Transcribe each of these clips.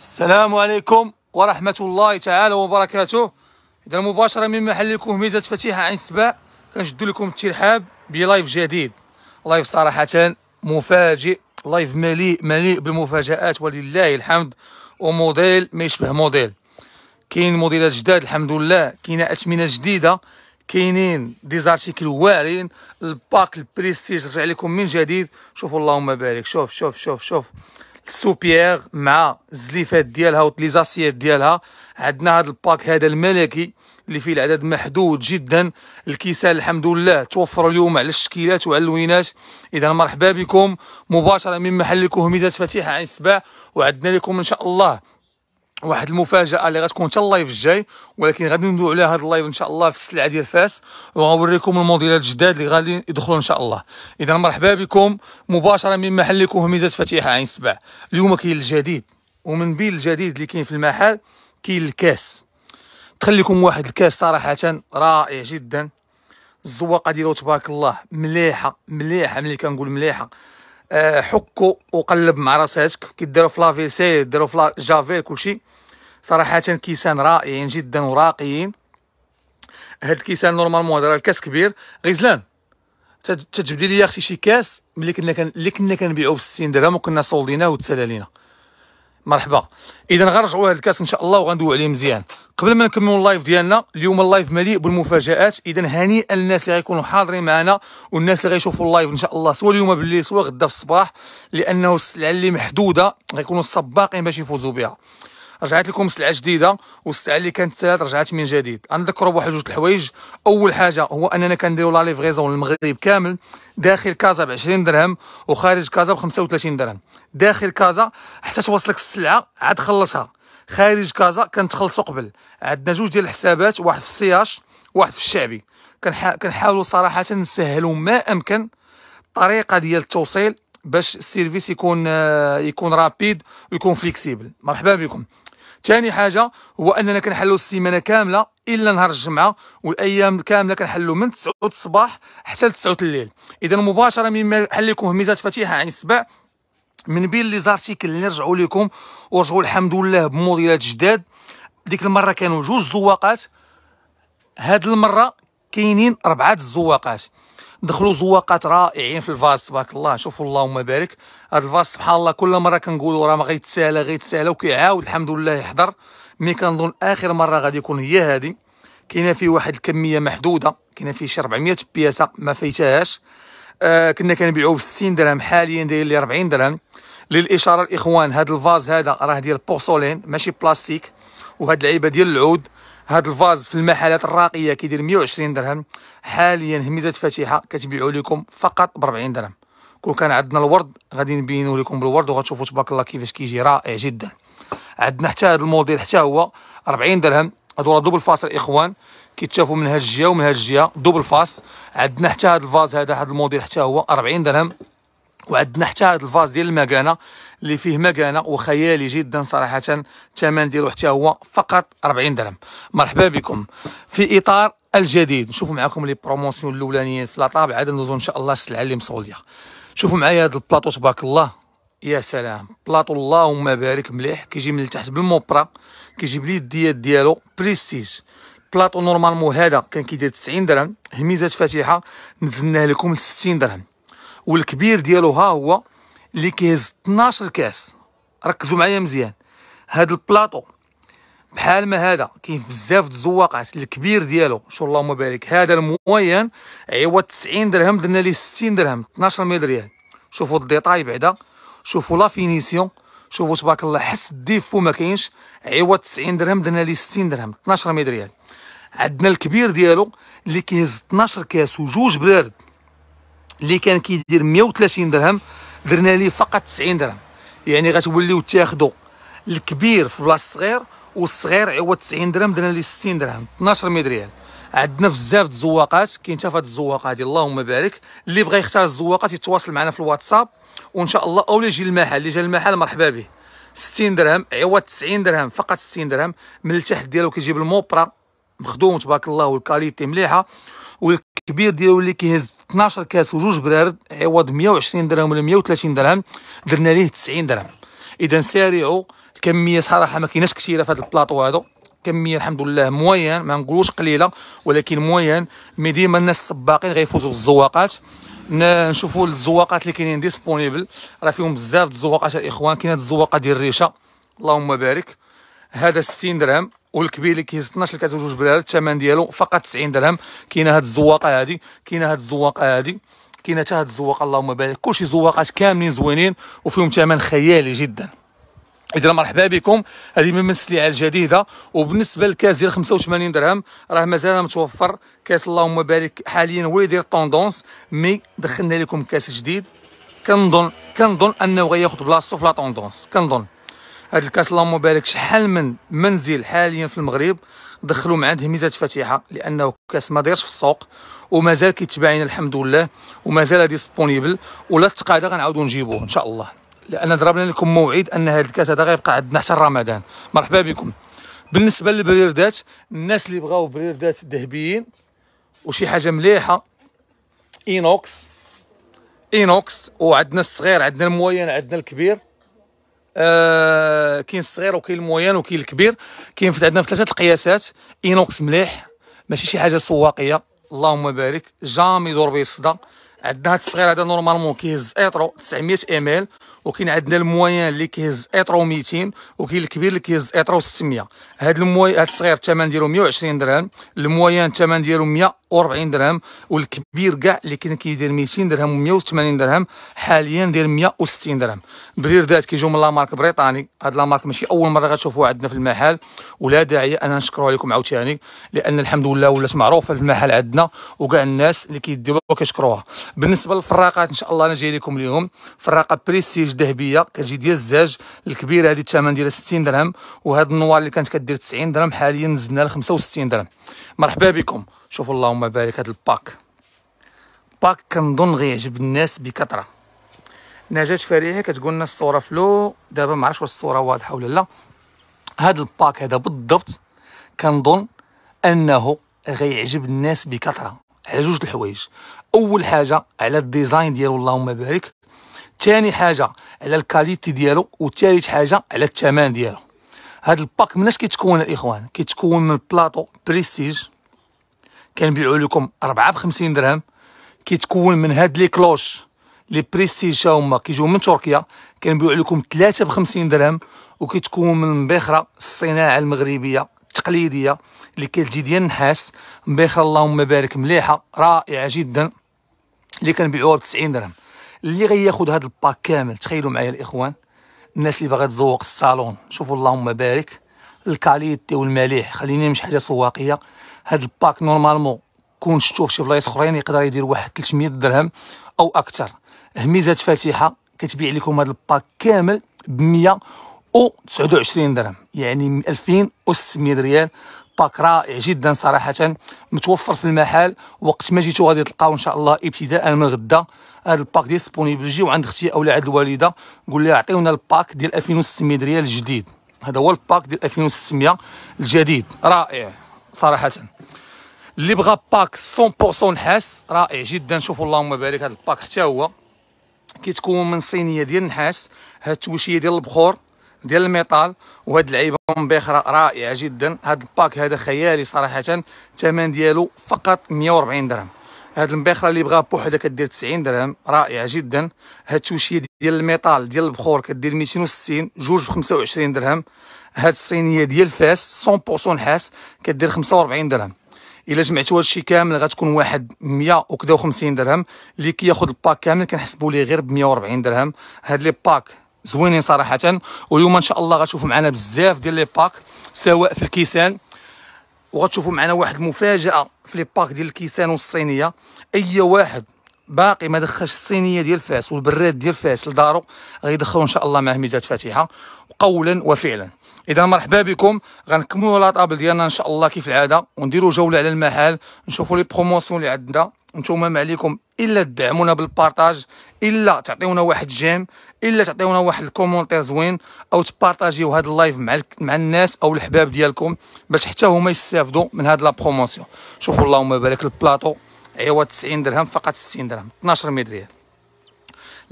السلام عليكم ورحمة الله تعالى وبركاته إذا مباشرة من محلكم ميزة فتيحة عين سباع كنشدو لكم الترحاب بلايف جديد لايف صراحة مفاجئ لايف مليء مليء بالمفاجآت ولله الحمد وموديل ما يشبه موديل كاين موديلات جداد الحمد لله كاينه أثمنة جديده كاينين ديزارتيكل واعرين الباك البريستيج رجع لكم من جديد شوفوا اللهم بارك شوف شوف شوف شوف السوبيير مع الزليفات ديالها وتليزاسيات ديالها عندنا هذا الباك هذا الملكي اللي فيه العدد محدود جدا الكيسان الحمد لله توفر اليوم على الشكيلات وعلى اللوينات اذا مرحبا بكم مباشره من محلكم هميزه فتيحه عين السباع وعدنا لكم ان شاء الله واحد المفاجاه اللي غتكون حتى اللايف الجاي ولكن غادي ندوي على هذا اللايف ان شاء الله في السلعه ديال فاس وغنوريكم الموديلات الجداد اللي غادي يدخلوا ان شاء الله اذا مرحبا بكم مباشره من محلكم هميزات فتيحه عين سبع اليوم كاين الجديد ومن بين الجديد اللي كاين في المحل كاين الكاس تخليكم واحد الكاس صراحه رائع جدا الزواقه ديالو تبارك الله مليحه مليحه ملي كنقول مليحه أه، حكو وقلب مع راساتك كيديروا في لافي سي ديروا في جافيل كلشي صراحه كيسان رائعين جدا وراقيين هاد الكيسان نورمالمون هذا الكاس كبير غزلان تجبدي لي اختي شي كاس ملي كنا كان اللي كنا كنبيعو ب 60 درهم وكنا صولديناه وتسالى لينا مرحبا اذا غنرجعوا هذا الكاس ان شاء الله وغندويو عليه مزيان قبل ما نكملوا اللايف ديالنا اليوم اللايف مليء بالمفاجات اذا هنيئا للناس اللي غيكونوا حاضرين معنا والناس اللي غيشوفوا اللايف ان شاء الله سواء اليوم بالليل سواء غدا في الصباح لانه السلعه اللي محدوده غيكونوا السباقين باش يفوزوا بها رجعت لكم سلعه جديده والسلعه اللي كانت سالات رجعت من جديد غنذكر بواحد جوج الحوايج اول حاجه هو اننا كنديروا لا ليفغيزون للمغرب كامل داخل كازا ب 20 درهم وخارج كازا ب 35 درهم داخل كازا حتى توصلك السلعه عاد خلصها خارج كازا كنتخلصوا قبل عندنا جوج ديال الحسابات واحد في السياش واحد في الشعبي كنحاولوا صراحه نسهلوا ما امكن الطريقه ديال التوصيل باش السيرفيس يكون آه، يكون رابيد ويكون فليكسيبل مرحبا بكم ثاني حاجه هو اننا كنحلوا السيمانه كامله الا نهار الجمعه والايام كامله كنحلوا من 9 الصباح حتى ل 9 الليل اذا مباشره مما حليكم هميزات فتيحه عين السبع من بين لي زارتيكل اللي رجعوا لكم ورجعوا الحمد لله بموديلات جداد ديك المره كانوا جوج زواقات هاد المره كاينين اربعه الزواقات دخلوا زواقات رائعين في الفاز تبارك الله شوفوا اللهم بارك هذا الفاز سبحان الله كل مره كنقولوا راه ما غيتسالى غيتسالى وكيعاود الحمد لله يحضر مي كنظن اخر مره غادي يكون هي هذه كاينه فيه واحد الكميه محدوده كاينه فيه شي 400 بياسه ما فايتهاش آه كنا كنبيعوه ب 60 درهم حاليا داير لي 40 درهم للاشاره الاخوان هذا الفاز هذا راه ديال بورسولين ماشي بلاستيك وهاد العيبه ديال العود هاد الفاز في المحلات الراقيه كيدير 120 درهم حاليا هميزه فاتحه كتبيعوا لكم فقط ب 40 درهم كون كان عندنا الورد غادي نبينوا لكم بالورد وغتشوفوا تبارك الله كيفاش كيجي رائع جدا عندنا حتى هذا الموديل حتى هو 40 درهم هادو راه دوبل فاس الاخوان كيتشافوا من هاد الجهه ومن هاد الجهه دوبل فاس عندنا حتى هاد الفاز هذا هاد الموديل حتى هو 40 درهم وعندنا حتى هاد الفاز ديال المكانه اللي فيه مكانه وخيالي جدا صراحه الثمن ديالو حتى هو فقط 40 درهم مرحبا بكم في اطار الجديد نشوفوا معكم لي بروموسيون الاولانيين في لاطاب عاد ندوزو ان شاء الله السلعه اللي مصوليه شوفوا معايا هذا البلاطو تبارك الله يا سلام بلاطو اللهم بارك مليح كيجي من التحت بالموبرا كيجي باليديات ديالو بريستيج بلاطو نورمالمون هذا كان كيدير 90 درهم هميزات فاتحه نزلناه لكم 60 درهم والكبير ديالو ها هو اللي كيهز 12 كاس ركزوا معايا مزيان هذا البلاطو بحال ما هذا كاين بزاف د الزواقات الكبير ديالو شو اللهم بارك هذا الموين عوض 90 درهم درنا ليه 60 درهم 12 ميل ريال شوفوا الديطاي بعدا شوفوا لا فينيسيون شوفوا تبارك الله حس الديفو ما كاينش عوض 90 درهم درنا ليه 60 درهم 12 ميل ريال عندنا الكبير ديالو اللي كيهز 12 كاس وجوج برارد اللي كان كيدير 130 درهم درنا ليه فقط 90 درهم يعني غتوليو تاخذوا الكبير في بلاصه الصغير والصغير عوض 90 درهم درنا ليه 60 درهم 12 ريال عندنا بزاف د الزواقات كاين حتى في هاد الزواقه هادي اللهم بارك اللي بغى يختار الزواقات يتواصل معنا في الواتساب وان شاء الله او يجي المحل اللي جا المحل مرحبا به 60 درهم عوض 90 درهم فقط 60 درهم من التحت ديالو كيجيب الموبرا مخدوم تبارك الله والكاليتي مليحه كبير ديالو اللي كيهز 12 كاس وجوج برارد عوض 120 درهم ولا 130 درهم درنا ليه 90 درهم اذا سارعوا الكميه صراحه ما كايناش كثيره في هذا البلاطو هذا كميه الحمد لله موين ما نقولوش قليله ولكن موين مي ديما الناس السباقين غيفوزوا بالزواقات نشوفوا الزواقات اللي كاينين ديسبونيبل راه فيهم بزاف الزواقات الاخوان كاينه الزواقه ديال الريشه اللهم بارك هذا 60 درهم والكبير اللي كيهز 12 اللي كتوجد بالهذا الثمن ديالو فقط 90 درهم كاينه هاد الزواقه هادي كاينه هاد الزواقه هادي كاينه حتى هاد الزواقه اللهم بارك كلشي زواقات كاملين زوينين وفيهم ثمن خيالي جدا اذا مرحبا بكم هذه من السلعه الجديده وبالنسبه للكاس ديال 85 درهم راه مازال متوفر كاس اللهم بارك حاليا هو يدير طوندونس مي دخلنا لكم كاس جديد كنظن كنظن انه غياخذ بلاصتو في لا طوندونس كنظن هاد الكاس اللهم مبارك شحال من منزل حاليا في المغرب دخلوا معاه ميزه فاتحه لانه كاس ما دايرش في السوق ومازال كيتباعين الحمد لله ومازال ديسبونيبل ولا التقاعده غنعاودو نجيبوه ان شاء الله لان ضربنا لكم موعد ان هاد الكاس هذا غيبقى عندنا حتى رمضان مرحبا بكم بالنسبه للبريردات الناس اللي بغاو بريردات ذهبيين وشي حاجه مليحه اينوكس اينوكس وعندنا الصغير عندنا الموين عندنا الكبير آه كاين الصغير وكاين الموين وكاين الكبير كاين عندنا في ثلاثه القياسات اينوكس مليح ماشي شي حاجه سواقيه اللهم بارك جامي دور به الصدى عندنا هذا الصغير هذا نورمالمون كيهز ايطرو 900 ام ال وكاين عندنا الموين اللي كيهز ايطرو 200 وكاين الكبير اللي كيهز ايطرو 600 هاد الموي هاد الصغير الثمن ديالو 120 درهم الموين الثمن ديالو 140 درهم والكبير كاع اللي كان كيدير 200 درهم و180 درهم حاليا داير 160 درهم برير ذات كيجيو من لامارك بريطاني هاد لامارك ماشي اول مره غتشوفوها عندنا في المحل ولا داعي انا نشكروا عليكم عاوتاني لان الحمد لله ولات معروفه في المحل عندنا وكاع الناس اللي كيديروها كيشكروها بالنسبه للفراقات ان شاء الله انا جاي لكم اليوم فراقه بريستيج حوايج ذهبيه كتجي ديال الزاج الكبيره هذه الثمن ديالها 60 درهم وهاد النوار اللي كانت كدير 90 درهم حاليا نزلنا ل 65 درهم مرحبا بكم شوفوا اللهم بارك هذا الباك باك كنظن غيعجب الناس بكثره نجاة فريحه كتقول لنا الصوره فلو دابا ما عرفتش واش الصوره واضحه ولا لا هاد الباك هذا بالضبط كنظن انه غيعجب الناس بكثره على جوج الحوايج اول حاجه على الديزاين ديالو اللهم بارك ثاني حاجه على الكاليتي ديالو وثالث حاجه على الثمن ديالو هاد الباك مناش كيتكون الاخوان كيتكون من بلاطو بريستيج كنبيعو لكم 4 ب 50 درهم كيتكون من هاد لي كلوش لي بريستيج هما كيجيو من تركيا كنبيعو لكم 3 ب 50 درهم وكيتكون من بخره الصناعه المغربيه التقليديه اللي كتجي ديال النحاس بخره اللهم بارك مليحه رائعه جدا اللي كنبيعوها ب 90 درهم اللي غياخذ هذا الباك كامل تخيلوا معايا الاخوان الناس اللي باغا تزوق الصالون شوفوا اللهم بارك الكاليتي والمليح خليني مش حاجه سواقيه هذا الباك نورمالمون كون شفتو في شي بلايص اخرين يقدر يدير واحد 300 درهم او اكثر هميزه فاتحه كتبيع لكم هذا الباك كامل ب 129 درهم يعني 2600 ريال باك رائع جدا صراحه متوفر في المحل وقت ما جيتو غادي تلقاو ان شاء الله ابتداء من غدا هذا الباك جي وعند اختي او عند الوالده قول لها عطيونا الباك ديال 2600 ريال الجديد هذا هو الباك ديال 2600 الجديد رائع صراحه اللي بغى باك 100% نحاس رائع جدا شوفوا اللهم بارك هذا الباك حتى هو كيتكون من صينيه ديال النحاس هاد التوشيه ديال البخور ديال الميطال وهاد العيبه مبخره رائعه جدا هاد الباك هذا خيالي صراحه الثمن ديالو فقط 140 درهم هاد المبيخرة اللي بغاها بوحدها كدير 90 درهم رائعه جدا هاد التوشيه ديال الميطال ديال البخور كدير 260 جوج ب 25 درهم هاد الصينيه ديال فاس 100% نحاس كدير 45 درهم الا جمعتو هادشي كامل غتكون واحد 150 درهم اللي كياخد الباك كامل كنحسبو ليه غير ب 140 درهم هاد لي باك زوينين صراحه واليوم ان شاء الله غتشوفو معنا بزاف ديال لي باك سواء في الكيسان وغتشوفوا معنا واحد المفاجاه في لي باك ديال الكيسان والصينيه اي واحد باقي ما دخلش الصينيه ديال فاس والبراد ديال فاس لدارو غيدخلوا ان شاء الله معاه ميزات فاتحه قولا وفعلا اذا مرحبا بكم غنكملوا لا طابل ديالنا ان شاء الله كيف العاده ونديروا جوله على المحل نشوفوا لي بروموسيون اللي عندنا نتوما ما عليكم الا تدعمونا بالبارطاج الا تعطيونا واحد جيم الا تعطيونا واحد الكومونتير زوين او تبارطاجيو هذا اللايف مع مع الناس او الحباب ديالكم باش حتى هما يستافدوا من هاد لا بروموسيون شوفوا اللهم بارك البلاطو عوض 90 درهم فقط 60 درهم 12 مليون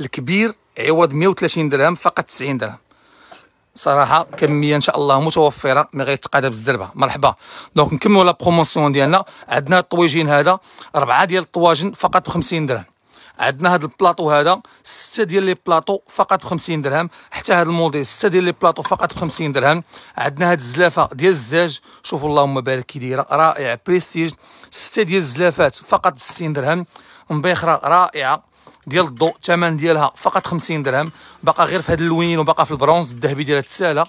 الكبير عوض 130 درهم فقط 90 درهم صراحه كميه ان شاء الله متوفره ما غيتقاد بالزربه مرحبا دونك نكملوا لا بروموسيون ديالنا عندنا الطويجين هذا اربعه ديال الطواجن فقط ب 50 درهم عندنا هذا البلاطو هذا سته ديال لي بلاطو فقط ب 50 درهم حتى هذا الموديل سته ديال لي بلاطو فقط ب 50 درهم عندنا هاد الزلافه ديال الزاج شوفوا اللهم بارك كي دايره رائعه بريستيج سته ديال الزلافات فقط ب 60 درهم مبيخره رائعه ديال الضوء الثمن ديالها فقط 50 درهم باقا غير في هذا اللوين وباقا في البرونز الذهبي ديالها تسالا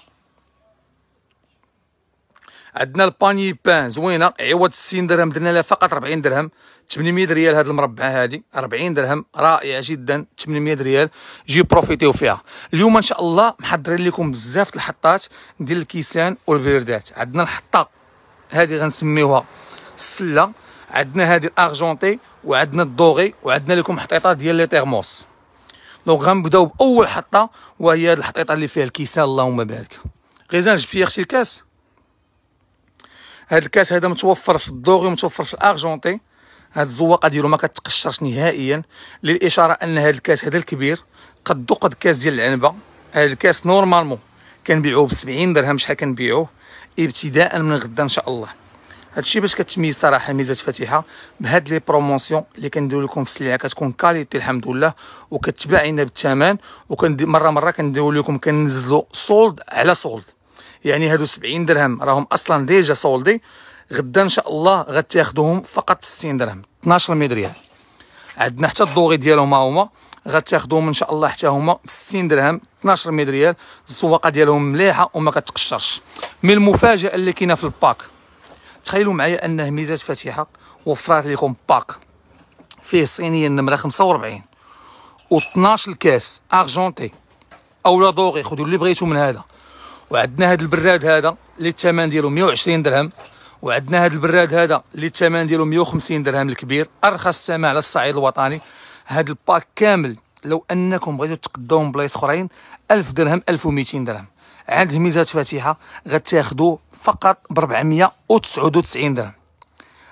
عندنا الباني بان زوينه عوض إيه، 60 درهم درنا لها فقط 40 درهم 800 ريال هاد المربعه هادي 40 درهم رائعه جدا 800 ريال جي بروفيتيو فيها اليوم ان شاء الله محضرين لكم بزاف الحطات ديال الكيسان والبيردات عندنا الحطه هادي غنسميوها السله عندنا هادي الارجونتي وعندنا الدوغي وعندنا لكم حطيطه ديال لي تيرموس دونك غنبداو باول حطه وهي هاد الحطيطه اللي فيها الكيسان اللهم بارك غيزان جبتي يا اختي الكاس هاد الكاس هذا متوفر في الدوغي ومتوفر في الارجونتي هاد الزواقه ديالو ما كتقشرش نهائيا للاشاره ان هاد الكاس هذا الكبير قد قد كاس ديال العنبه هاد الكاس نورمالمون كنبيعوه ب 70 درهم شحال كنبيعوه ابتداء من غدا ان شاء الله هادشي باش كتميز صراحه ميزه فاتحه بهاد لي بروموسيون اللي كنديرو لكم في السلعه كتكون كاليتي الحمد لله وكتباع لنا بالثمن وكندي مره مره كنديرو لكم كنزلو سولد على سولد يعني هادو 70 درهم راهم اصلا ديجا سولدي غدا ان شاء الله غتاخذوهم فقط 60 درهم 12 ريال عندنا حتى الدوغي ديالهم ها هما غتاخذوهم ان شاء الله حتى هما ب 60 درهم 12 مليون ريال الزواقه ديالهم مليحه وما كتقشرش من المفاجاه اللي كاينه في الباك تخيلوا معايا ان هميزات فاتحه وفرات لكم باك فيه الصينيه النمره 45 و12 كاس ارجونتي او لا خذوا اللي بغيتو من هذا وعندنا هذا البراد هذا اللي الثمن ديالو 120 درهم وعندنا هذا البراد هذا اللي الثمن ديالو 150 درهم الكبير ارخص سماع على الصعيد الوطني هذا الباك كامل لو انكم بغيتو تقدوهم بلايص اخرين 1000 درهم 1200 درهم عند ميزات فاتحه غتاخذوا فقط ب 499 درهم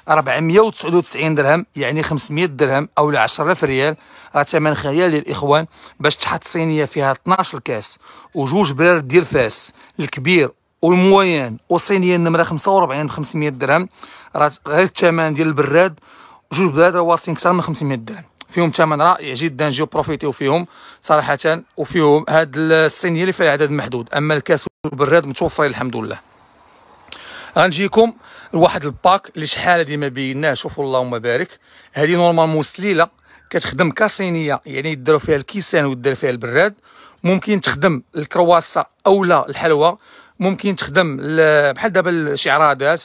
499 درهم يعني 500 درهم او 10000 ريال راه ثمن خيالي الاخوان باش تحط صينيه فيها 12 كاس وجوج برار ديال فاس الكبير والموين وصينيه النمره 45 ب 500 درهم راه غير الثمن ديال البراد جوج براد راه واصلين اكثر من 500 درهم فيهم ثمن رائع جدا جيو بروفيتيو فيهم صراحه وفيهم هاد الصينيه اللي فيها عدد محدود اما الكاس والبراد متوفرين الحمد لله غنجيكم لواحد الباك اللي شحال هذه ما بيناه شوفوا اللهم بارك هذه نورمالمون سليله كتخدم كاسينيه يعني يديروا فيها الكيسان ويدير فيها البراد ممكن تخدم الكرواسه اولا الحلوى ممكن تخدم بحال دابا الشعرادات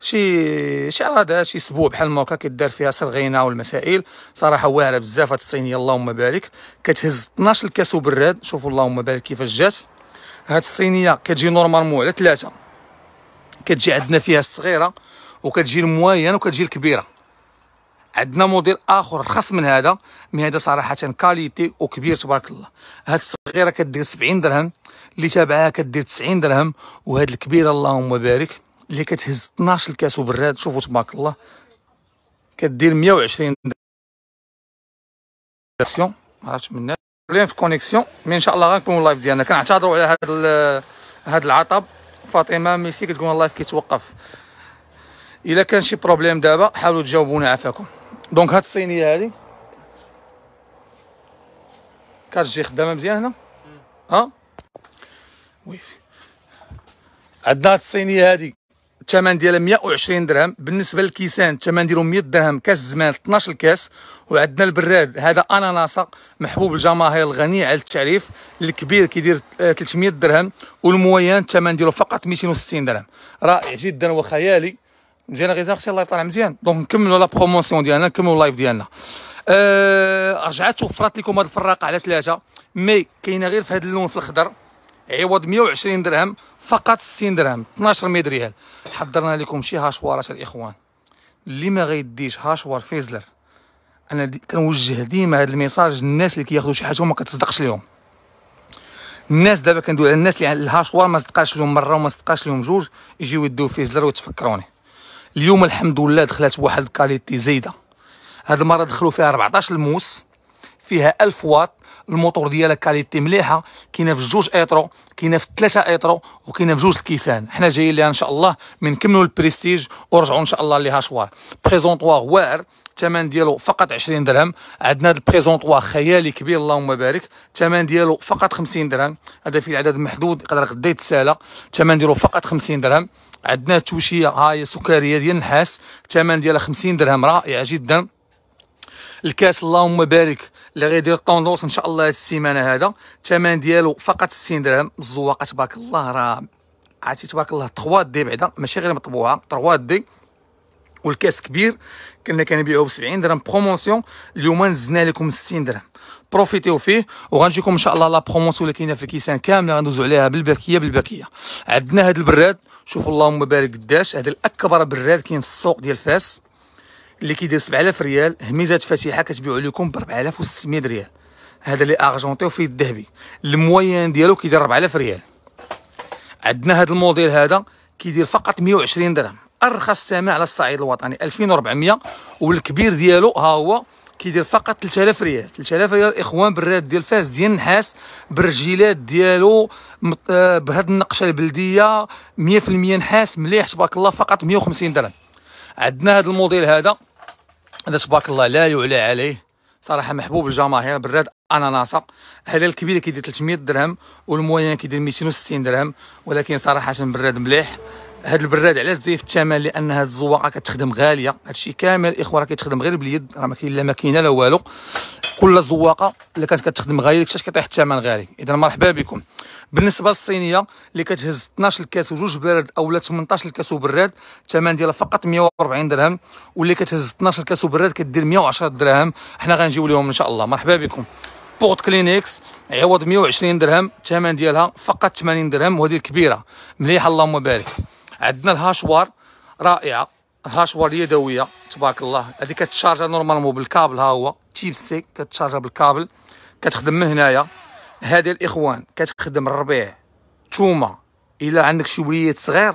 شي شي هذا شي اسبوع بحال هكا كدار فيها سرغينه والمسائل صراحه واعره بزاف هاد الصينيه اللهم بارك كتهز 12 كاس وبراد شوفوا اللهم بارك كيفاش جات هاد الصينيه كتجي نورمالمون على ثلاثه كتجي عندنا فيها الصغيره وكتجي الموين وكتجي الكبيره عندنا موديل اخر رخص من هذا مي هذا صراحه كاليتي وكبير تبارك الله هاد الصغيره كدير 70 درهم اللي تابعها كدير 90 درهم وهاد الكبيره اللهم بارك اللي كتهز 12 الكاس وبراد شوفوا تبارك الله كدير 120 درهم ما عرفتش منها بروبليم في الكونيكسيون مي ان شاء الله غنكون اللايف ديالنا كنعتذروا على هذا هذا العطب فاطمه ميسي كتقول اللايف كيتوقف الا كان شي بروبليم دابا حاولوا تجاوبونا عافاكم دونك هاد الصينيه هادي كتجي خدامه مزيان هنا ها وي عندنا هاد الصينيه هادي الثمن ديالها 120 درهم بالنسبه للكيسان الثمن ديالو 100 درهم كاس زمان 12 كاس وعندنا البراد هذا اناناسا محبوب الجماهير الغني على التعريف الكبير كيدير 300 آه، درهم والمويان الثمن ديالو فقط 260 درهم رائع جدا وخيالي مزيان غيزان اختي الله يطلع مزيان دونك نكملوا لا بروموسيون ديالنا نكملوا اللايف ديالنا أه رجعت وفرات لكم هذه الفراقه على ثلاثه مي كاينه غير في هذا اللون في الخضر عوض 120 درهم فقط 60 درهم 12 مية ريال حضرنا لكم شي هاشوارات الاخوان اللي ما غيديش هاشوار فيزلر انا دي كنوجه ديما هذا الميساج للناس اللي كياخذوا شي حاجه وما كتصدقش لهم الناس دابا كندوي على الناس اللي الهاشوار ما صدقاش لهم مره وما صدقاش لهم جوج يجيو يدوا فيزلر ويتفكروني اليوم الحمد لله دخلت واحد الكاليتي زايده هاد المره دخلوا فيها 14 الموس فيها 1000 واط الموتور ديالها كاليتي مليحه كاينه في جوج ايترو كاينه في ثلاثه ايترو وكاينه في جوج الكيسان حنا جايين ليها ان شاء الله من نكملوا البريستيج ورجعوا ان شاء الله لهاشوار بريزونطوار واعر الثمن ديالو فقط 20 درهم عندنا هذا البريزونطوار خيالي كبير اللهم بارك الثمن ديالو فقط 50 درهم هذا فيه العدد محدود يقدر غدا يتسالى الثمن ديالو فقط 50 درهم عندنا توشيه هاي سكريه ديال النحاس الثمن ديالها 50 درهم رائعه جدا الكاس اللهم بارك اللي غيدير طوندوس ان شاء الله هاد السيمانه هذا الثمن ديالو فقط 60 درهم الزواقه تبارك الله راه عرفتي تبارك الله 3 دي بعدا ماشي غير مطبوعه 3 دي والكاس كبير كنا كنبيعوه ب 70 درهم بروموسيون اليوم نزلنا لكم 60 درهم بروفيتيو فيه وغنجيكم ان شاء الله لا بروموسيون اللي كاينه في الكيسان كامله غندوزو عليها بالباكيه بالباكيه عندنا هذا البراد شوفوا اللهم بارك قداش هذا الاكبر براد كاين في السوق ديال فاس اللي كيدير 7000 ريال هميزات فاتحه كتبيعوا لكم ب 4600 ريال هذا اللي ارجونتي وفيه الذهبي الموين ديالو كيدير 4000 ريال عندنا هذا الموديل هذا كيدير فقط 120 درهم ارخص سماع على الصعيد الوطني 2400 والكبير ديالو ها هو كيدير فقط 3000 ريال 3000 ريال اخوان براد ديال فاس ديال النحاس بالرجيلات ديالو آه، بهذه النقشه البلديه 100% نحاس مليح تبارك الله فقط 150 درهم عندنا هذا الموديل هذا هذا تبارك الله لا يعلى عليه صراحه محبوب الجماهير براد اناناسا هذا الكبير كيدير 300 درهم والموين كيدير 260 درهم ولكن صراحه براد مليح هاد البراد علاش زيف الثمن لان هاد الزواقه كتخدم غاليه هادشي كامل الاخوه راه كيتخدم غير باليد راه ما كاين لا ماكينه لا والو كل زواقه اللي كانت كتخدم غاليه كيفاش كطيح الثمن غالي اذا مرحبا بكم بالنسبه للصينيه اللي كتهز 12 الكاس وجوج براد اولا 18 الكاس وبراد الثمن ديالها فقط 140 درهم واللي كتهز 12 الكاس وبراد كدير 110 درهم حنا غنجيو لهم ان شاء الله مرحبا بكم بورت كلينيكس عوض 120 درهم الثمن ديالها فقط 80 درهم وهذه الكبيره مليحه اللهم بارك عندنا الهاشوار رائعه الهاشوار يدويه تبارك الله هذه كتشارجا نورمالمون بالكابل ها هو تيب سي كتشارجا بالكابل كتخدم من هنايا هذه الاخوان كتخدم الربيع تومه الا عندك شي وليات صغير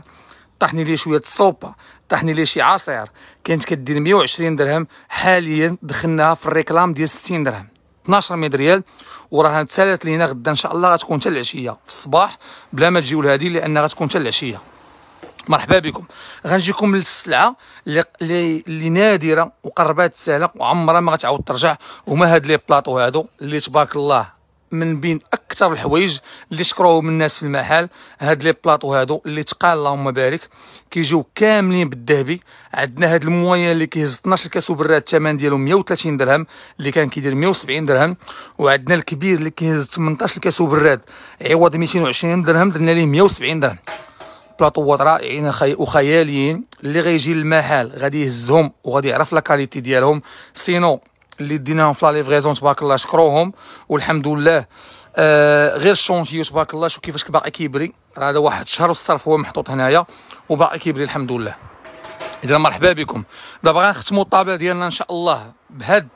طحني ليه شويه الصوبه طحني ليه شي عصير كانت كدير 120 درهم حاليا دخلناها في الريكلام ديال 60 درهم 12 ميد ريال وراها تسالات لينا غدا ان شاء الله غتكون حتى العشيه في الصباح بلا ما تجيو لهادي لان غتكون حتى العشيه مرحبا بكم غنجيكم للسلعه اللي اللي نادره وقربات سهله وعمرها ما غتعاود ترجع هما هاد لي بلاطو هادو اللي تبارك الله من بين اكثر الحوايج اللي شكروهم الناس في المحل هاد لي بلاطو هادو اللي تقال اللهم بارك كيجيو كاملين بالذهبي عندنا هاد المويان اللي كيهز 12 كاس وبرات الثمن ديالو 130 درهم اللي كان كيدير 170 درهم وعندنا الكبير اللي كيهز 18 كاس وبرات عوض 220 درهم درنا ليه 170 درهم بلاطوات رائعين وخياليين اللي غيجي للمحل غادي يهزهم وغادي يعرف لا كاليتي ديالهم سينو اللي ديناهم في لا ليفغيزون تبارك الله شكروهم والحمد لله آه غير الشونتيو تبارك الله شو كيفاش باقي كيبري راه هذا واحد شهر والصرف هو محطوط هنايا وباقي كيبري الحمد لله اذا مرحبا بكم دابا غنختموا الطابله ديالنا ان شاء الله بهاد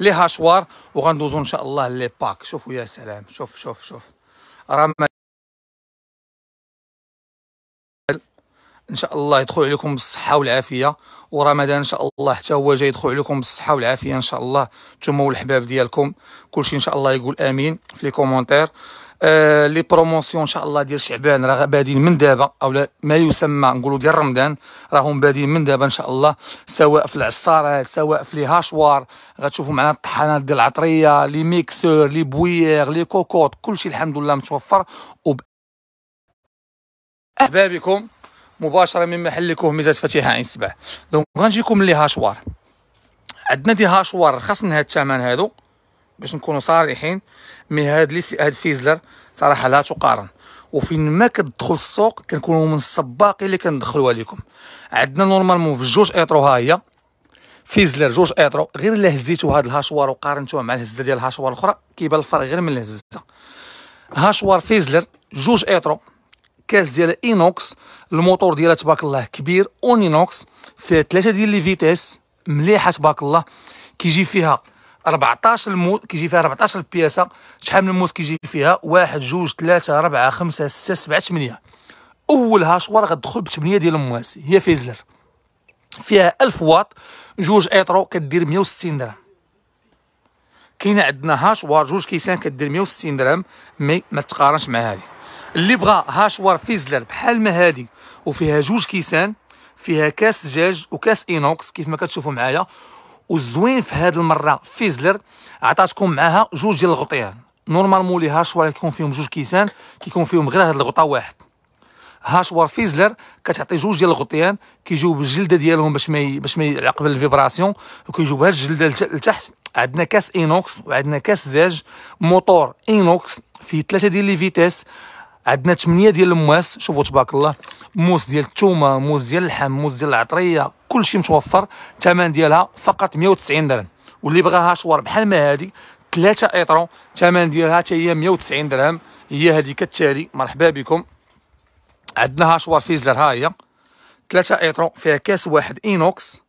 لي هاشوار وغندوزو ان شاء الله لي باك شوفوا يا سلام شوف شوف شوف راه ان شاء الله يدخل عليكم بالصحه والعافيه ورمضان ان شاء الله حتى هو جاي يدخل عليكم بالصحه والعافيه ان شاء الله نتوما والحباب ديالكم كلشي ان شاء الله يقول امين في لي كومونتير آه لي بروموسيون ان شاء الله ديال شعبان راه بادين من دابا او ما يسمى نقولوا ديال رمضان راهم بادين من دابا ان شاء الله سواء في العصارات سواء في لي هاشوار غتشوفوا معنا الطحانات ديال العطريه لي ميكسور لي بويير لي كوكوط كلشي الحمد لله متوفر وب احبابكم مباشره من محل ميزات فتيحه عين سبع دونك غنجيكم لي هاشوار عندنا دي هاشوار رخصنا هاد الثمن هادو باش نكونوا صريحين مي هاد لي هاد فيزلر صراحه لا تقارن وفين ما كتدخل السوق كنكونوا من السباقين اللي كندخلوها لكم عندنا نورمالمون في جوج ايترو ها هي فيزلر جوج ايترو غير الا هزيتو هاد الهاشوار وقارنتوه مع الهزه ديال الهاشوار الاخرى كيبان الفرق غير من الهزه هاشوار فيزلر جوج ايترو كاس ديال اينوكس الموتور ديالها تبارك الله كبير اونينوكس فيها ثلاثه ديال لي فيتيس مليحه تبارك الله كيجي فيها 14 المو كيجي فيها 14 بياسه شحال من الموس كيجي فيها 1 2 3 4 5 6 7 8 اول هاشوار غتدخل ب 8 ديال المواس هي فيزلر فيها 1000 واط جوج ايترو كدير 160 درهم كاين عندنا هاشوار جوج كيسان كدير 160 درهم مي ما تقارنش مع هذه اللي بغى هاشوار فيزلر بحال ما هادي وفيها جوج كيسان فيها كاس دجاج وكاس اينوكس كيف ما كتشوفوا معايا والزوين في هاد المره فيزلر عطاتكم معاها جوج ديال الغطيان نورمالمون لي هاشوار كيكون فيهم جوج كيسان كيكون فيهم غير هاد الغطا واحد هاشوار فيزلر كتعطي جوج ديال الغطيان كيجيو بالجلده ديالهم باش ما باش ما يعقب الفيبراسيون وكيجيو بهاد الجلده لتحت عندنا كاس اينوكس وعندنا كاس زاج موتور اينوكس فيه ثلاثه ديال لي فيتيس عندنا 8 ديال المواس شوفوا تبارك الله موس ديال الثومه موس ديال اللحم موس ديال العطريه كلشي متوفر الثمن ديالها فقط 190 درهم واللي بغاها شوار بحال ما هذه ثلاثه ايطرون الثمن ديالها حتى هي 190 درهم هي هذه كالتالي مرحبا بكم عندنا هاشوار فيزلر ها هي ثلاثه ايطرون فيها كاس واحد اينوكس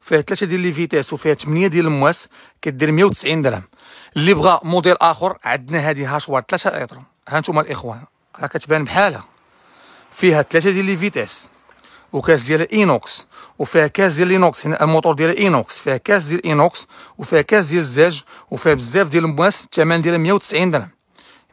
فيها ثلاثه ديال لي فيتاس وفيها 8 ديال المواس كدير 190 درهم اللي بغى موديل اخر عندنا هذه هاشوار ثلاثه ايطرون هانتوما الاخوان راه كتبان بحالها فيها ثلاثه ديال لي فيتاس وكاس ديال الاينوكس وفيها كاس ديال الاينوكس هنا الموتور ديال اينوكس فيها كاس ديال الاينوكس وفيها كاس ديال الزاج وفيها بزاف ديال المواس الثمن ديالها 190 درهم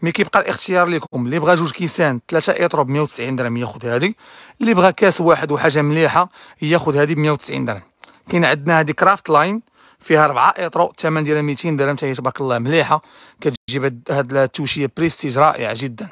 مي كيبقى الاختيار ليكم اللي بغى جوج كيسان ثلاثه ب 190 درهم ياخذ هذه اللي بغى كاس واحد وحاجه مليحه ياخذ هذه ب 190 درهم كاين عندنا هذه كرافت لاين فيها ربعة ايترو الثمن ديالها 200 درهم حتى هي تبارك الله مليحه كتجيب هاد التوشيه بريستيج رائعه جدا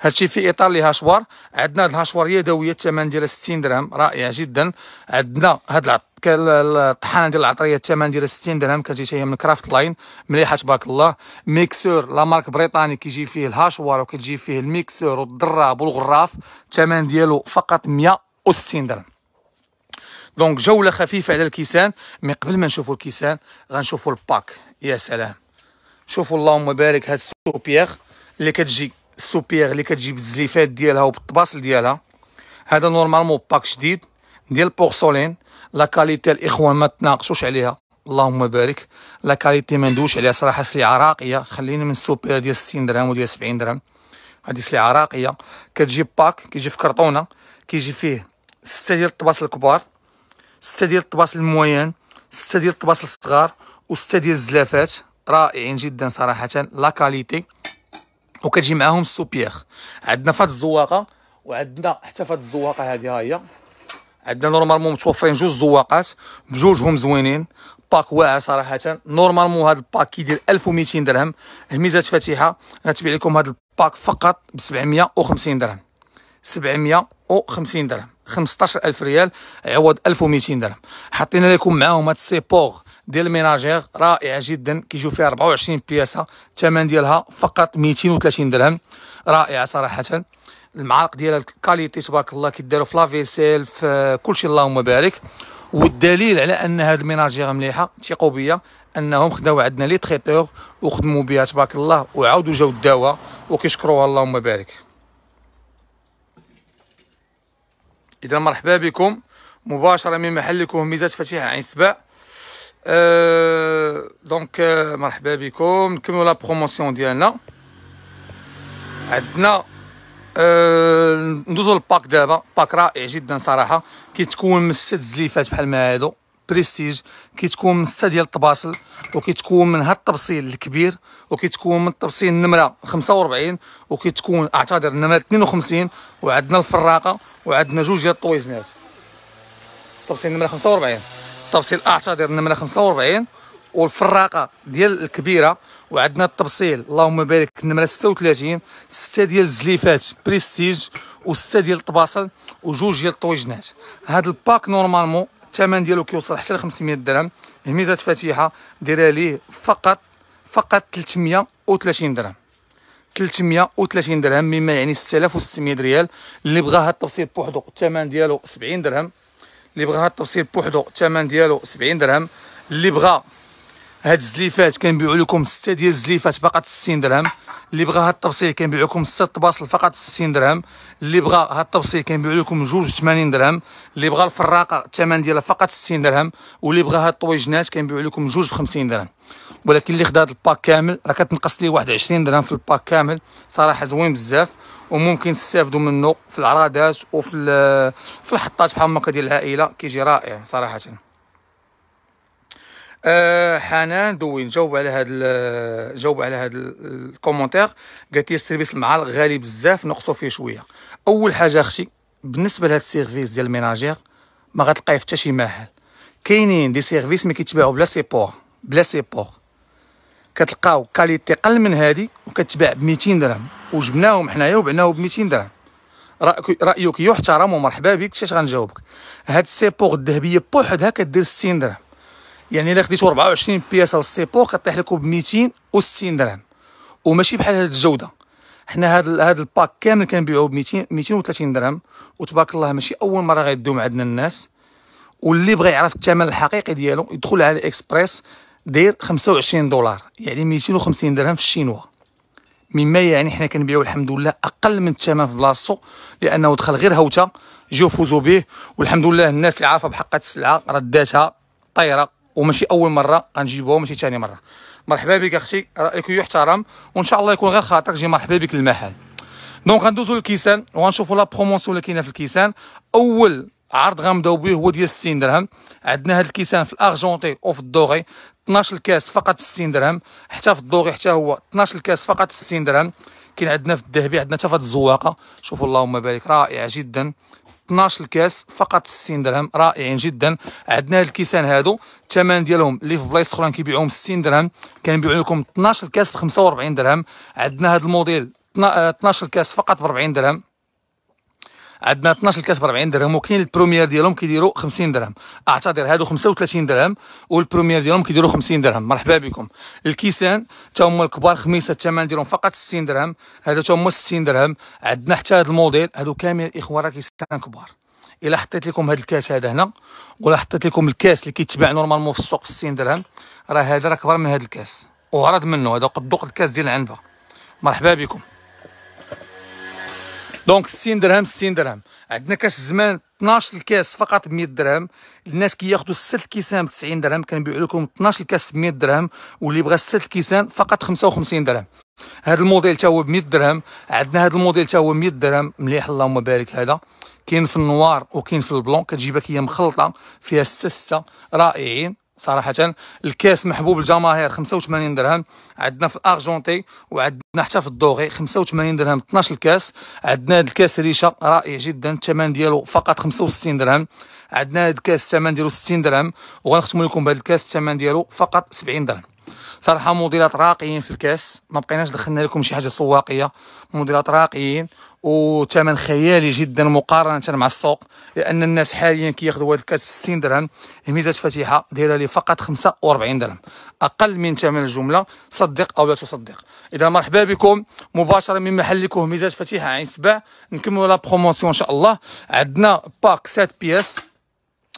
هادشي في اطار لي هاشوار عندنا هاد الهاشوار يدويه الثمن ديالها 60 درهم رائع جدا عندنا هاد الطحانه ديال العطريه الثمن ديالها 60 درهم كتجي هي من كرافت لاين مليحه تبارك الله ميكسور لا مارك بريطاني كيجي فيه الهاشوار وكتجي فيه الميكسور والضراب والغراف الثمن ديالو فقط 160 درهم دونك جوله خفيفه على الكيسان مي قبل ما نشوفوا الكيسان غنشوفوا الباك يا سلام شوفوا اللهم بارك هاد السوبيير اللي كتجي السوبيغ اللي كتجيب الزليفات ديالها وبالطباصل ديالها هذا نورمالمون باك جديد ديال بورسولين لا كاليتي الاخوان ما تناقشوش عليها اللهم بارك لا كاليتي ما ندوش عليها صراحه سلعه راقيه خلينا من السوبيغ ديال 60 درهم وديال 70 درهم هادي سلعه راقيه كتجي باك كيجي في كرطونه كيجي فيه سته ديال الطباس الكبار سته ديال الطباس الموين سته ديال الطباس الصغار وسته ديال الزلافات رائعين جدا صراحه لا كاليتي وكتجي معاهم السوبيغ عندنا فهاد الزواقه وعندنا حتى فهاد الزواقه هذه ها هي عندنا نورمالمون متوفرين جوج زواقات بجوجهم زوينين باك واعر صراحه نورمالمون هذا الباك كيدير 1200 درهم هميزه فاتحه غتبيع لكم هذا الباك فقط ب 750 درهم 750 درهم 15000 ريال عوض 1200 درهم حطينا لكم معاهم هاد السيبور ديال الميناجير رائعه جدا كيجيو فيها 24 بياسه الثمن ديالها فقط 230 درهم رائعه صراحه المعالق ديالها الكاليتي تبارك الله كيداروا في لافيسيل في كلشي اللهم بارك والدليل على ان هاد الميناجير مليحه تيقوا بيا انهم خداو عندنا لي تريتور وخدموا بها تبارك الله وعاودوا جاو الدواء وكيشكروها اللهم بارك اذا مرحبا بكم مباشره من محلكم ميزات فتيحه عين سباع أه دونك مرحبا بكم نكملوا لا بروموسيون ديالنا عندنا أه ندوزو للباك دابا باك رائع جدا صراحه كيتكون من ست زليفات بحال ما هادو بريستيج كيتكون من سته ديال الطباصل وكيتكون من هاد الطبسيل الكبير وكيتكون من نمرة النمره 45 وكيتكون اعتذر النمره 52 وعندنا الفراقه وعندنا جوج ديال الطويزنات نمرة النمره 45 التبصيل اعتذر النمله 45 والفراقه ديال الكبيره وعندنا التبصيل اللهم بارك نمره 36 سته ديال الزليفات بريستيج وسته ديال الطباصل وجوج ديال الطويجنات هذا الباك نورمالمون الثمن ديالو كيوصل حتى ل 500 درهم هميزه فاتحه دايره ليه فقط فقط 330 درهم 330 درهم مما يعني 6600 ريال اللي بغا هذا التبصيل بوحدو الثمن ديالو 70 درهم اللي بغى هاد التفصيل بوحدو الثمن ديالو 70 درهم اللي بغى هاد الزليفات كنبيعو لكم 6 ديال الزليفات فقط ب 60 درهم اللي بغى هاد التفصيل كنبيعو لكم 6 طباصل فقط ب 60 درهم اللي بغى هاد التفصيل كنبيعو لكم جوج ب 80 درهم اللي بغى الفراقه الثمن ديالها فقط 60 درهم واللي بغى هاد الطويجنات كنبيعو لكم جوج ب 50 درهم ولكن اللي خدا هاد الباك كامل راه كتنقص ليه واحد 20 درهم في الباك كامل صراحه زوين بزاف وممكن تستافدوا منه في العراضات وفي في الحطات بحال هكا ديال العائله كيجي رائع صراحه أه حنان دوين جاوب على هاد جاوب على هاد الكومونتير قالت لي السيرفيس المعالق غالي بزاف نقصوا فيه شويه اول حاجه اختي بالنسبه لهاد السيرفيس ديال الميناجير ما في حتى شي محل كاينين دي سيرفيس ما كيتباعوا بلا سيبور بلا سيبور كتلقاو كاليتي قل من هذه وكتباع ب 200 درهم وجبناهم حنايا وبعناه ب 200 درهم رايك يحترم ومرحبا بك شاش غنجاوبك هاد السيبور الذهبيه بوحدها كدير 60 درهم يعني الا خديتو 24 بياسه للسيبور كطيح لكم ب 260 درهم وماشي بحال هاد الجوده حنا هاد هاد الباك كامل كنبيعوه ب 200 230 درهم وتبارك الله ماشي اول مره غيدوم عندنا الناس واللي بغى يعرف الثمن الحقيقي ديالو يدخل على الاكسبريس داير 25 دولار يعني 250 درهم في الشينوا مما يعني حنا كنبيعو الحمد لله اقل من الثمن في بلاصتو لانه دخل غير هوته جيو فوزو به والحمد لله الناس اللي عارفه بحق السلعه رداتها طايره وماشي اول مره غنجيبوها ماشي ثاني مره مرحبا بك اختي رايك يحترم وان شاء الله يكون غير خاطرك جي مرحبا بك المحل دونك غندوزو للكيسان وغنشوفو لا بروموسيون اللي كاينه في الكيسان اول عرض غنبداو به هو ديال 60 درهم عندنا هذا الكيسان في الارجونتي وفي الدوغي 12 كاس فقط ب 60 درهم حتى في الدوغي حتى هو 12 كاس فقط ب 60 درهم كاين عندنا في الذهبي عندنا حتى في الزواقه شوفوا اللهم بارك رائع جدا 12 كاس فقط ب 60 درهم رائعين جدا عندنا هاد الكيسان هادو الثمن ديالهم اللي في بلايص اخرى كيبيعوهم 60 درهم كنبيعو لكم 12 كاس ب 45 درهم عندنا هاد الموديل 12 آه، كاس فقط ب 40 درهم عندنا 12 كاس ب 40 درهم وكاين البروميير ديالهم كيديروا 50 درهم اعتذر هادو 35 درهم والبروميير ديالهم كيديروا 50 درهم مرحبا بكم الكيسان حتى هما الكبار خميسه الثمن ديالهم فقط 60 درهم هادو حتى هما 60 درهم عندنا حتى هاد الموديل هادو كامل اخوان راه كيسان كبار الا حطيت لكم هاد الكاس هذا هنا ولا حطيت لكم الكاس اللي كيتباع نورمالمون في السوق 60 درهم راه هذا راه كبر من هاد الكاس وعرض منه هذا قد الكاس ديال العنبه مرحبا بكم دونك 60 درهم 60 درهم عندنا كاس زمان 12 الكاس فقط ب 100 درهم الناس كياخذوا ست كيسان ب 90 درهم كنبيعوا لكم 12 الكاس ب 100 درهم واللي بغى ست كيسان فقط 55 درهم هذا الموديل تا هو ب 100 درهم عندنا هذا الموديل تا هو 100 درهم مليح اللهم بارك هذا كاين في النوار وكاين في البلون كتجيبك هي مخلطه فيها سته رائعين صراحه الكاس محبوب الجماهير 85 درهم عندنا في الارجونتي وعندنا حتى في الدوغي 85 درهم 12 الكاس عندنا هذا الكاس ريشه رائع جدا الثمن ديالو فقط 65 درهم عندنا هذا الكاس الثمن ديالو 60 درهم وغنختم لكم بهذا الكاس الثمن ديالو فقط 70 درهم صراحه موديلات راقيين في الكاس ما بقيناش دخلنا لكم شي حاجه سواقيه موديلات راقيين وثمن خيالي جدا مقارنه مع السوق لان الناس حاليا كياخذوا هذا الكاس ب 60 درهم ميزه فاتحه دايره لي فقط 45 درهم اقل من ثمن الجمله صدق او لا تصدق اذا مرحبا بكم مباشره من محلكم ميزات فاتحه عين سبع نكملوا لا بروموسيون ان شاء الله عندنا باك 7 بياس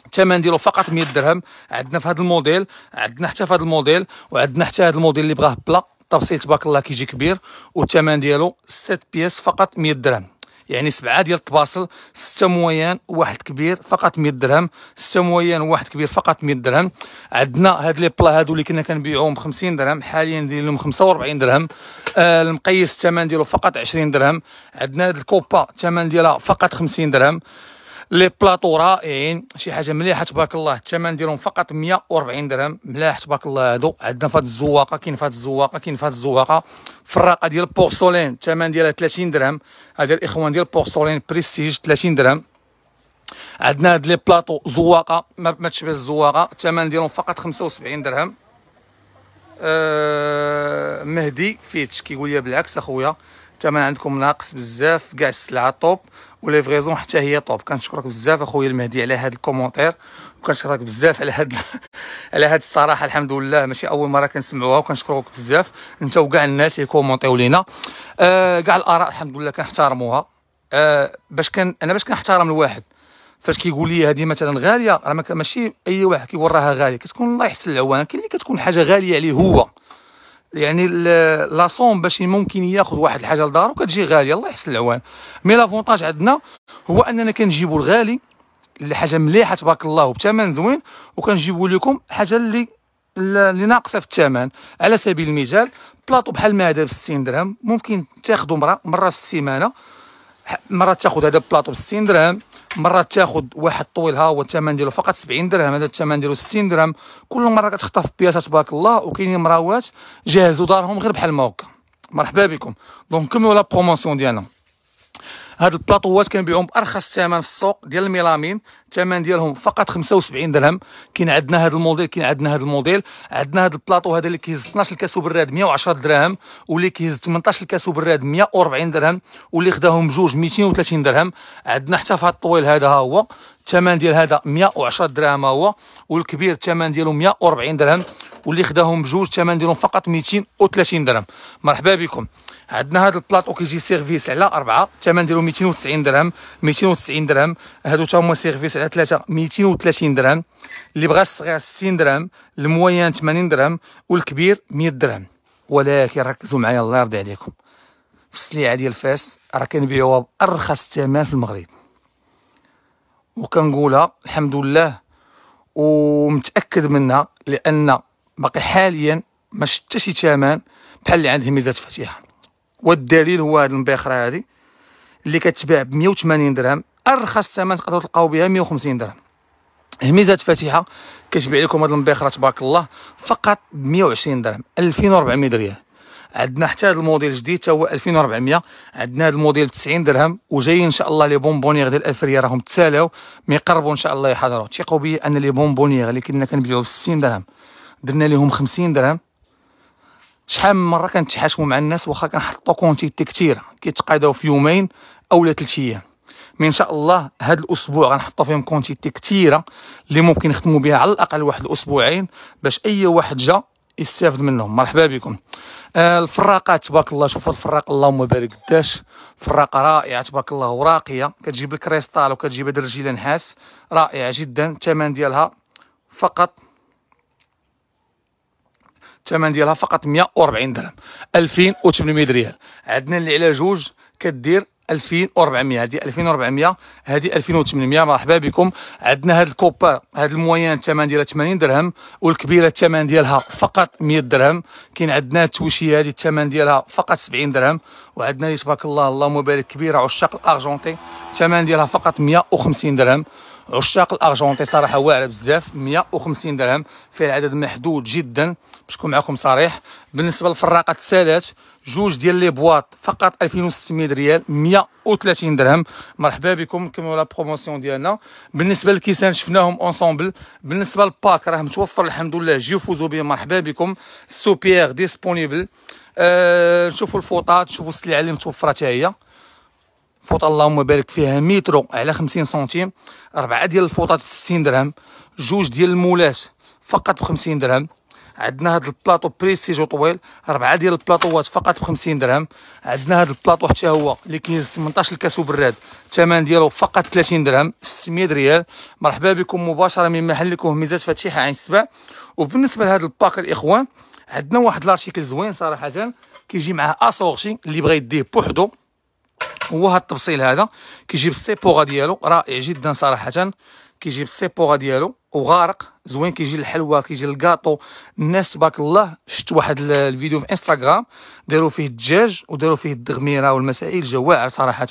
الثمن ديالو فقط 100 درهم عندنا في هذا الموديل عندنا حتى في هذا الموديل وعندنا حتى هذا الموديل اللي بغاه بلا التفصيل تبارك الله كيجي كبير والثمن ديالو 6 بياس فقط 100 درهم يعني سبعه ديال الطباصل سته مويان واحد كبير فقط 100 درهم سته مويان واحد كبير فقط 100 درهم عندنا هاد لي بلا هادو اللي كنا كنبيعوهم ب 50 درهم حاليا ندير لهم 45 درهم آه المقيس الثمن ديالو فقط 20 درهم عندنا هاد الكوبا الثمن ديالها فقط 50 درهم لي بلاطو رائعين شي حاجه مليحه تبارك الله الثمن ديالهم فقط 140 درهم ملاح تبارك الله هادو عندنا فهاد الزواقه كاين فهاد الزواقه كاين فهاد الزواقه فراقه ديال بورسولين الثمن ديالها 30 درهم هذا الاخوان ديال بورسولين بريستيج 30 درهم عندنا هاد لي بلاطو زواقه ما تشبه الزواقه الثمن ديالهم فقط 75 درهم أه مهدي فيتش كيقول لي بالعكس اخويا الثمن عندكم ناقص بزاف كاع السلعه طوب وليفغيزون حتى هي طوب كنشكرك بزاف اخويا المهدي على هذا الكومونتير وكنشكرك بزاف على هاد على هاد الصراحه الحمد لله ماشي اول مره كنسمعوها وكنشكرك بزاف انت وكاع الناس اللي كومونتيو لينا آه كاع الاراء الحمد لله كنحترموها آه باش كان انا باش كنحترم الواحد فاش كيقول لي هذه مثلا غاليه راه ماشي اي واحد كيقول راها غاليه كتكون الله يحسن العوان كاين اللي كتكون حاجه غاليه عليه هو يعني لاصون باش ممكن ياخذ واحد الحاجه لدارو كتجي غاليه الله يحسن العوان مي لافونتاج عندنا هو اننا كنجيبوا الغالي اللي حاجه مليحه تبارك الله بثمن زوين وكنجيبوا لكم حاجه اللي اللي ناقصه في الثمن على سبيل المثال بلاطو بحال ما هذا ب 60 درهم ممكن تاخذوا مره مره في السيمانه مره تاخذ هذا بلاطو ب 60 درهم مرات تاخذ واحد طويل ها هو الثمن ديالو فقط 70 درهم هذا الثمن ديالو 60 درهم كل مره كتخطف بياسه تبارك الله وكاينين مراوات جهزوا دارهم غير بحال ما هكا مرحبا بكم دونك كملوا لا بروموسيون ديالنا هاد البلاطوات كنبيعهم بارخص ثمن في السوق ديال الميلامين الثمن ديالهم فقط 75 درهم كاين عندنا هاد الموديل كاين عندنا هاد الموديل عندنا هاد البلاطو هذا اللي كيهز 12 الكاس براد 110 درهم واللي كيهز 18 الكاس براد 140 درهم واللي خداهم بجوج 230 درهم عندنا حتى في هاد الطويل هذا ها هو الثمن ديال هذا 110 درهم هو والكبير الثمن ديالو 140 درهم واللي خداهم بجوج الثمن ديالهم فقط 230 درهم مرحبا بكم عندنا هذا البلاطو كيجي سيرفيس على أربعة الثمن ديالو 290 درهم 290 درهم هادو تا هما سيرفيس على ثلاثة 230 درهم اللي بغا الصغير 60 درهم الموين 80 درهم والكبير 100 درهم ولكن ركزوا معايا الله يرضي عليكم في السلعه ديال فاس راه كنبيعوها بارخص ثمن في المغرب وكنقولها الحمد لله ومتاكد منها لان باقي حاليا ما شتا شي ثمن بحال اللي عنده ميزات فاتحه والدليل هو هذه البخره هذه اللي كتباع ب 180 درهم ارخص ثمن تقدروا تلقاو بها 150 درهم هميزات فاتحه كتبيع لكم هاد البخره تبارك الله فقط ب 120 درهم 2400 ريال عندنا حتى هذا الموديل جديد حتى هو 2400 عندنا هذا الموديل ب 90 درهم وجايين ان شاء الله لي بونبونيير ديال 1000 ريال راهم تسالاو مي قربوا ان شاء الله يحضروا تيقوا بي ان لي بونبونيير اللي كنا كنبيعو ب 60 درهم درنا لهم 50 درهم شحال من مره كنتحاشموا مع الناس واخا كنحطوا كونتيتي كثيره كيتقاداو في يومين اولا ثلاث ايام مي ان شاء الله هذا الاسبوع غنحطوا فيهم كونتيتي كثيره اللي ممكن نخدموا بها على الاقل واحد الاسبوعين باش اي واحد جا يستافد منهم مرحبا بكم آه، الفراقات تبارك الله شوفوا الفراق اللهم بارك قداش فراقه رائعه تبارك الله وراقيه كتجيب الكريستال وكتجيب هاد الرجيله نحاس رائعه جدا الثمن ديالها فقط الثمن ديالها فقط 140 درهم 2800 ريال عندنا اللي على جوج كدير 2400 هذه 2400 هذه 2800 مرحبا بكم عندنا هذا الكوبا هذا الموين الثمن ديالها 80 درهم والكبيره الثمن ديالها فقط 100 درهم كاين عندنا التوشيه هذه الثمن ديالها فقط 70 درهم وعندنا تبارك الله اللهم بارك كبيره عشاق الارجنتي الثمن ديالها فقط 150 درهم عشاق الارجنتي صراحه واعره بزاف 150 درهم فيها عدد محدود جدا باش نكون معكم صريح بالنسبه للفراقه السالات جوج ديال لي بواط فقط 2600 ريال 130 درهم مرحبا بكم نكملوا لا بروموسيون ديالنا بالنسبه للكيسان شفناهم اونسومبل بالنسبه للباك راه متوفر الحمد لله جيو فوزو بيه مرحبا بكم السوبيير ديسپونيبل آه نشوفوا الفوطات نشوفوا السلعه اللي متوفره حتى هي فوطه اللهم بارك فيها مترو على 50 سنتيم اربعه ديال الفوطات ب 60 درهم جوج ديال المولات فقط ب 50 درهم عندنا هاد البلاطو بريستيج وطويل اربعه ديال البلاطوات فقط ب 50 درهم عندنا هاد البلاطو حتى هو اللي كيهز 18 كاس براد الثمن ديالو فقط 30 درهم 600 ريال مرحبا بكم مباشره من محلكم ميزات فتيحه عين السبع وبالنسبه لهاد الباك الاخوان عندنا واحد لارتيكل زوين صراحه كيجي معاه اسورتي اللي بغا يديه بوحدو هو هذا التفصيل هذا كيجيب السيبوغا ديالو رائع جدا صراحه كيجيب السيبوغا ديالو وغارق زوين كيجي الحلوى كيجي الكاطو الناس تبارك الله شفت واحد الفيديو في انستغرام داروا فيه الدجاج وداروا فيه الدغميره والمسائل جا واعر صراحه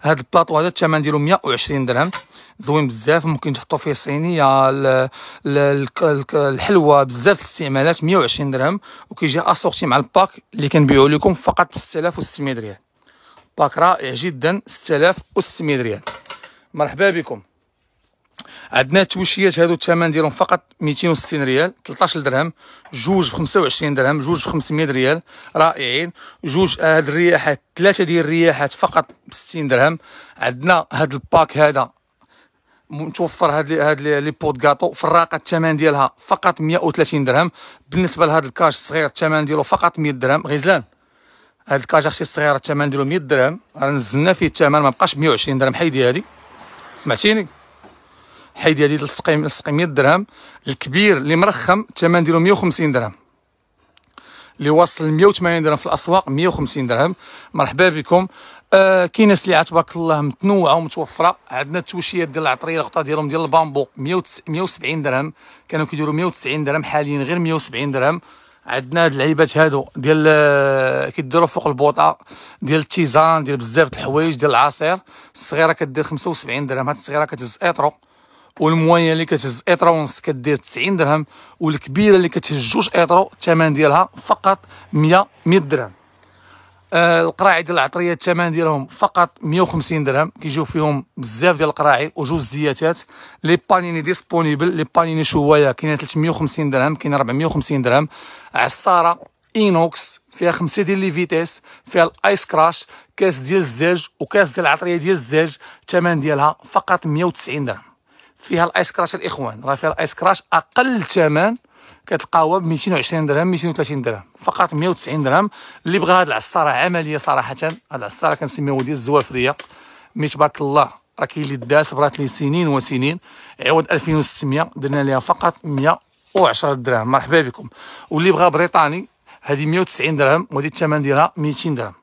هذا البلاطو هذا الثمن ديالو 120 درهم زوين بزاف ممكن تحطوا فيه صينيه الحلوى بزاف الاستعمالات 120 درهم وكيجي اسورتي مع الباك اللي كنبيعوا لكم فقط 6600 ريال باك رائع جدا 6600 ريال مرحبا بكم عندنا التوشيات هادو الثمن ديالهم فقط 260 ريال 13 درهم جوج ب 25 درهم جوج ب 500 ريال رائعين جوج هاد الرياحات ثلاثه ديال الرياحات فقط ب 60 درهم عندنا هاد الباك هذا متوفر هاد هاد لي بوط كاطو في الراقه الثمن ديالها فقط 130 درهم بالنسبه لهاد الكاش الصغير الثمن ديالو فقط 100 درهم غزلان هاد الكاجاخشي الصغيره الثمن ديالو 100 درهم راه نزلنا فيه الثمن ما بقاش 120 درهم حيدي هادي سمعتيني حيدي هادي للسقيم للسقيم 100 درهم الكبير اللي مرخم الثمن ديالو 150 درهم اللي واصل 180 درهم في الاسواق 150 درهم مرحبا بكم آه كاين ناس اللي تبارك الله متنوعه ومتوفره عندنا التوشيات ديال العطريه الغطاء ديالهم ديال البامبو 170 درهم كانوا كيديروا 190 درهم حاليا غير 170 درهم عندنا هاد اللعيبات هادو ديال آه، كيديروا فوق البوطه ديال التيزان ديال بزاف د الحوايج ديال العصير الصغيره كدير 75 درهم هاد الصغيره كتهز اطرو والموانيه اللي كتهز اطرو ونص كدير 90 درهم والكبيره اللي كتهز جوج اطرو الثمن ديالها فقط 100 100 درهم آه، القراعي ديال العطريه الثمن ديالهم فقط 150 درهم كيجيو فيهم بزاف ديال القراعي وجوج زياتات لي بانيني ديسبونيبل لي بانيني شوايه كاينه 350 درهم كاينه 450 درهم عصاره اينوكس فيها خمسه ديال لي فيتيس فيها الايس كراش كاس ديال الزاج وكاس ديال العطريه ديال الزاج الثمن ديالها فقط 190 درهم فيها الايس كراش الاخوان راه فيها الايس كراش اقل ثمن كتلقاوها ب 220 درهم 230 درهم فقط 190 درهم اللي بغى هاد العصاره عمليه صراحه هاد العصاره كنسميوها ديال الزوافريه مي تبارك الله راه كاين اللي داس برات لي سنين وسنين عوض 2600 درنا ليها فقط 110 درهم مرحبا بكم واللي بغى بريطاني هذه 190 درهم وهذه الثمن ديالها 200 درهم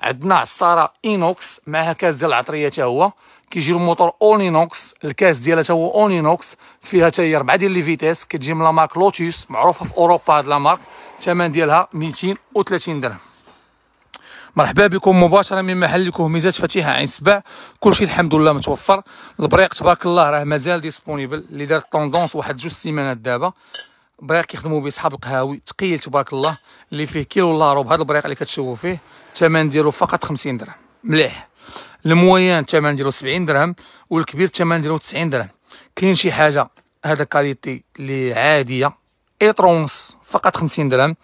عندنا عصاره اينوكس معها كاس ديال العطريه حتى هو كيجي الموتور اون اينوكس الكاس ديالها تا هو اونينوكس فيها تا هي ربعه ديال لي فيتيس كتجي من لا مارك لوتوس معروفه في اوروبا هاد لا مارك الثمن ديالها 230 درهم مرحبا بكم مباشره من محل ميزات فتيحه عين سبع كلشي الحمد لله متوفر البريق تبارك الله راه مازال ديسبونيبل اللي دارت طوندونس واحد جوج سيمانات دابا بريق كيخدموا به صحاب القهاوي ثقيل تبارك الله اللي فيه كيلو ولا ربع هذا البريق اللي كتشوفوا فيه الثمن ديالو فقط 50 درهم مليح المويان الثمن ديالو 70 درهم والكبير الثمن ديالو 90 درهم كاين شي حاجه هذا كاليتي اللي عاديه ايطر فقط 50 درهم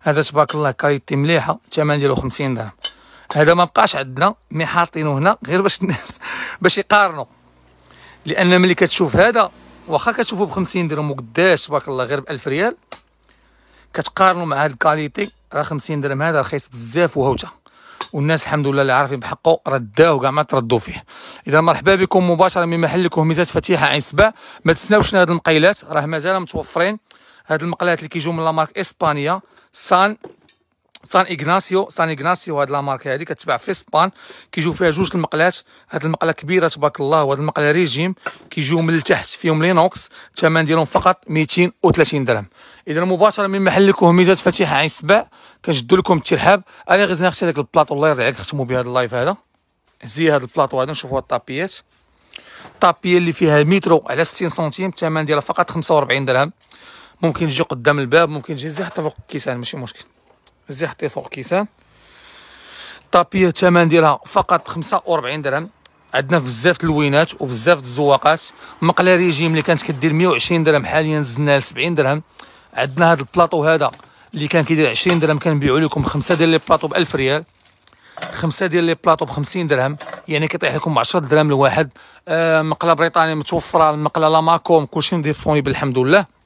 هذا تبارك الله كاليتي مليحه الثمن ديالو 50 درهم هذا ما بقاش عندنا مي حاطينه هنا غير باش الناس باش يقارنوا لان ملي كتشوف هذا واخا كتشوفو ب 50 درهم وقداش تبارك الله غير ب 1000 ريال كتقارنوا مع هاد الكاليتي راه 50 درهم هذا رخيص بزاف وهوته والناس الحمد لله اللي عارفين بحقه رداه كاع ما تردوا فيه اذا مرحبا بكم مباشره من محل ميزات فتيحه عين سبع ما تسناوش هاد المقيلات راه مازال متوفرين هاد المقلات اللي كيجيو من لامارك اسبانيا سان سان اغناسيو سان اغناسيو هاد لامارك هادي كتباع في اسبان كيجيو فيها جوج المقلات هاد المقله كبيره تبارك الله وهاد المقله ريجيم كيجيو من التحت فيهم لينوكس الثمن ديالهم فقط 230 درهم اذا مباشره من محل ميزة فتيحه عين سبع كنشدو لكم الترحاب انا غير اختي هذاك البلاطو الله يرضي عليك ختموا بهاد اللايف هذا زي هاد البلاطو هذا نشوفو هاد الطابيات الطابيه اللي فيها مترو على 60 سنتيم الثمن ديالها فقط 45 درهم ممكن تجي قدام الباب ممكن تجي حتى فوق الكيسان ماشي مشكل زيحتي فوق كيسان طابيه الثمن ديالها فقط 45 درهم عندنا بزاف اللوينات وبزاف الزواقات مقله ريجيم اللي كانت كدير 120 درهم حاليا زدناها ل 70 درهم عندنا هذا البلاطو هذا اللي كان كيدير 20 درهم كنبيعوا لكم خمسه ديال لي بلاطو ب 1000 ريال خمسه ديال لي بلاطو ب 50 درهم يعني كيطيح لكم 10 درهم لواحد آه مقله بريطانيه متوفره المقله لاماكوم كلشي نضيف فوني بالحمد لله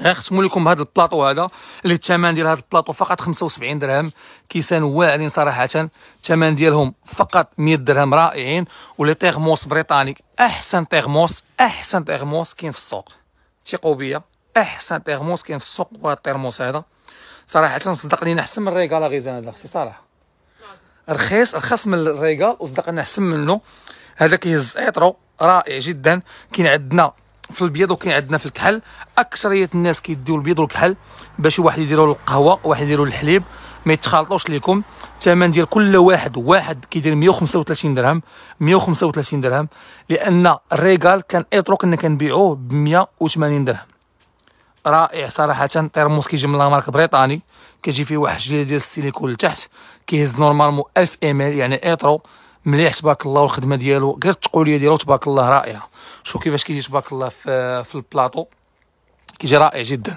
غنختموا لكم بهذا البلاطو هذا اللي الثمن ديال هذا البلاطو فقط 75 درهم كيسان واعرين صراحه الثمن ديالهم فقط 100 درهم رائعين ولي تيغموس بريطانيك احسن تيغموس احسن تيغموس كاين في السوق ثقوا بيا احسن تيغموس كاين في السوق وهذا الترموس هذا صراحه صدق لينا احسن من ريغال غيزان هذا اختي صراحه رخيص رخص من الريغال وصدقني احسن منه هذا كيهز ايطرو رائع جدا كاين عندنا في البيض وكاين عندنا في الكحل اكثريه الناس كيديو البيض والكحل باش واحد يديروا القهوه واحد يديروا الحليب ما يتخالطوش ليكم الثمن ديال كل واحد واحد كيدير 135 درهم 135 درهم لان الريغال كان اتروك كنا كنبيعوه ب 180 درهم رائع صراحه تيرموس كيجي من لامارك بريطاني كيجي فيه واحد الجليد ديال السيليكون لتحت كيهز نورمالمون 1000 ام يعني اترو مليح تبارك الله والخدمه ديالو غير التقوليه ديالو تبارك الله رائعه شوف كيفاش كيجي تبارك الله في, في البلاطو كيجي رائع جدا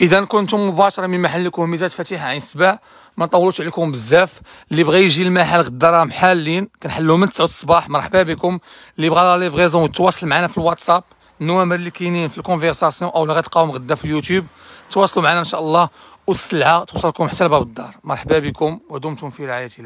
اذا كنتم مباشره من محل ميزات فتيحه عين السباع ما نطولوش عليكم بزاف اللي بغى يجي المحل غدا راه محالين كنحلو من 9 الصباح مرحبا بكم اللي بغى لا ليفغيزون يتواصل معنا في الواتساب النوامر اللي كاينين في الكونفرساسيون او اللي غتلقاهم غدا في اليوتيوب تواصلوا معنا ان شاء الله والسلعه توصلكم حتى لباب الدار مرحبا بكم ودمتم في رعايه الله